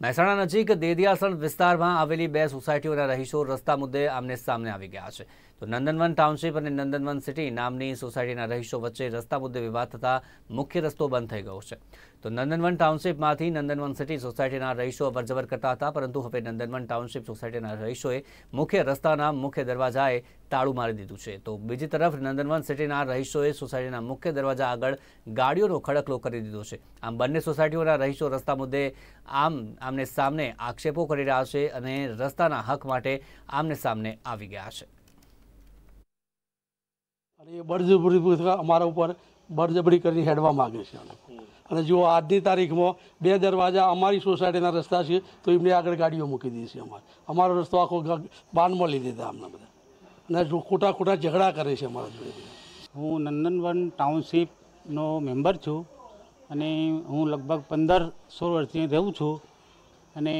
મહેસાણા નજીક દેદિયાસણ વિસ્તારમાં આવેલી બે સોસાયટીઓના રહીશો રસ્તા મુદ્દે આમને સામને આવી ગયા છે તો નંદનવન ટાઉનશીપ અને નંદનવન સિટી નામની સોસાયટીના રહીશો વચ્ચે રસ્તા મુદ્દે વિવાદ થતા મુખ્ય રસ્તો બંધ થઈ ગયો છે તો નંદનવન ટાઉનશીપમાંથી નંદનવન સિટી સોસાયટીના રહીશો અવરજવર કરતા હતા પરંતુ હવે નંદનવન ટાઉનશીપ સોસાયટીના રહીશોએ મુખ્ય રસ્તાના મુખ્ય દરવાજાએ તાળું મારી દીધું છે તો બીજી તરફ નંદનવન સિટીના રહીશોએ સોસાયટીના મુખ્ય દરવાજા આગળ ગાડીઓનો ખડકલો કરી દીધો છે આમ બંને સોસાયટીઓના રહીશો રસ્તા મુદ્દે આમ આમને સામને આક્ષેપો કરી રહ્યા છે અને રસ્તાના હક માટે આમને સામને આવી ગયા છે અને એ બળજબરી અમારા ઉપર બળજબરી કરી હેડવા માગે છે અને જો આજની તારીખમાં બે દરવાજા અમારી સોસાયટીના રસ્તા છે તો એમને આગળ ગાડીઓ મૂકી દે છે અમારે અમારો રસ્તો આખો બાનમાં લઈ લીધા અમને બધા અને જો ખોટા ખોટા ઝઘડા કરે છે અમારા જોડે હું નંદનવન ટાઉનશીપનો મેમ્બર છું અને હું લગભગ પંદર સોળ વર્ષથી રહું છું અને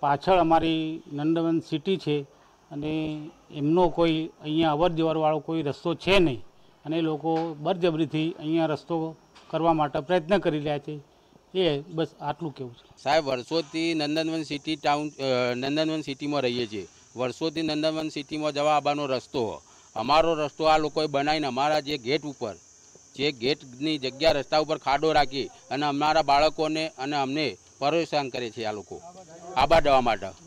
પાછળ અમારી નંદવન સિટી છે અને એમનો કોઈ અહીંયા અવર જવરવાળો કોઈ રસ્તો છે નહીં અને લોકો બરજબરીથી અહીંયા રસ્તો કરવા માટે પ્રયત્ન કરી રહ્યા છે એ બસ આટલું કેવું છે સાહેબ વર્ષોથી નંદનવન સિટી ટાઉન નંદનવન સિટીમાં રહીએ છીએ વર્ષોથી નંદનવન સિટીમાં જવા આવવાનો રસ્તો અમારો રસ્તો આ લોકોએ બનાવીને અમારા જે ગેટ ઉપર જે ગેટની જગ્યા રસ્તા ઉપર ખાડો રાખી અને અમારા બાળકોને અને અમને પરેશાન કરે છે આ લોકો આબા દવા માટે